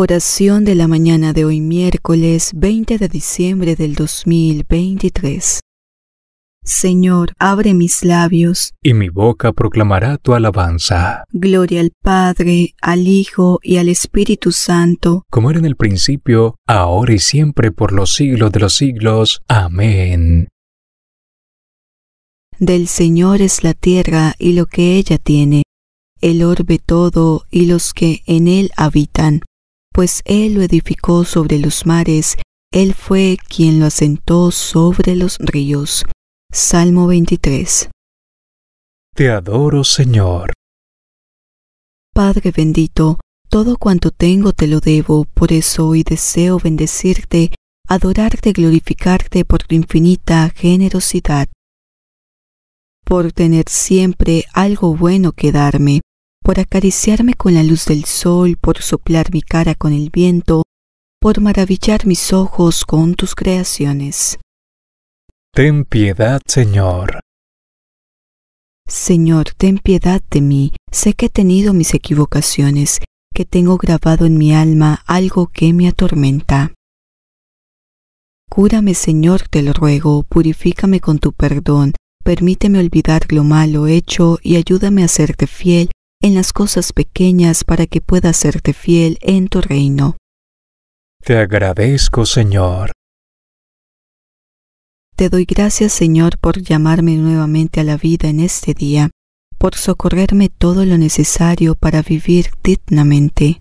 Oración de la mañana de hoy miércoles 20 de diciembre del 2023. Señor, abre mis labios. Y mi boca proclamará tu alabanza. Gloria al Padre, al Hijo y al Espíritu Santo. Como era en el principio, ahora y siempre, por los siglos de los siglos. Amén. Del Señor es la tierra y lo que ella tiene, el orbe todo y los que en él habitan pues Él lo edificó sobre los mares, Él fue quien lo asentó sobre los ríos. Salmo 23. Te adoro, Señor. Padre bendito, todo cuanto tengo te lo debo, por eso hoy deseo bendecirte, adorarte, glorificarte por tu infinita generosidad. Por tener siempre algo bueno que darme, por acariciarme con la luz del sol, por soplar mi cara con el viento, por maravillar mis ojos con tus creaciones. Ten piedad, Señor. Señor, ten piedad de mí. Sé que he tenido mis equivocaciones, que tengo grabado en mi alma algo que me atormenta. Cúrame, Señor, te lo ruego, purifícame con tu perdón, permíteme olvidar lo malo hecho y ayúdame a serte fiel en las cosas pequeñas para que pueda serte fiel en tu reino. Te agradezco, Señor. Te doy gracias, Señor, por llamarme nuevamente a la vida en este día, por socorrerme todo lo necesario para vivir dignamente.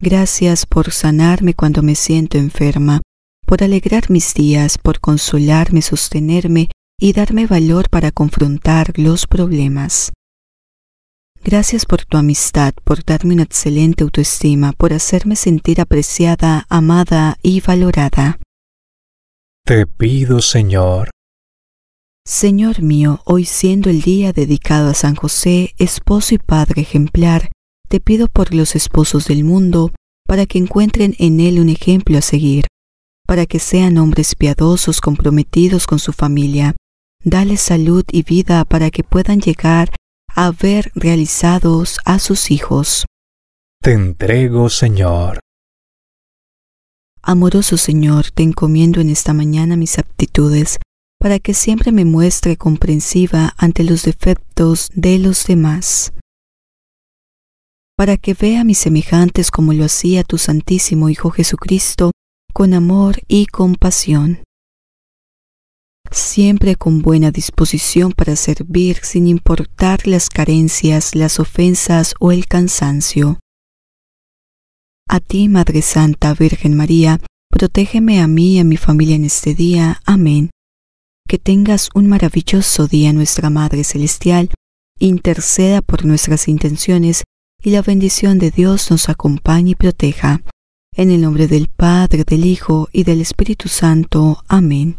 Gracias por sanarme cuando me siento enferma, por alegrar mis días, por consolarme, sostenerme y darme valor para confrontar los problemas. Gracias por tu amistad, por darme una excelente autoestima, por hacerme sentir apreciada, amada y valorada. Te pido, Señor. Señor mío, hoy siendo el día dedicado a San José, esposo y padre ejemplar, te pido por los esposos del mundo, para que encuentren en él un ejemplo a seguir, para que sean hombres piadosos comprometidos con su familia. Dale salud y vida para que puedan llegar haber realizados a sus hijos. Te entrego, Señor. Amoroso Señor, te encomiendo en esta mañana mis aptitudes para que siempre me muestre comprensiva ante los defectos de los demás, para que vea a mis semejantes como lo hacía tu Santísimo Hijo Jesucristo, con amor y compasión siempre con buena disposición para servir sin importar las carencias, las ofensas o el cansancio. A ti, Madre Santa, Virgen María, protégeme a mí y a mi familia en este día. Amén. Que tengas un maravilloso día, nuestra Madre Celestial, interceda por nuestras intenciones y la bendición de Dios nos acompañe y proteja. En el nombre del Padre, del Hijo y del Espíritu Santo. Amén.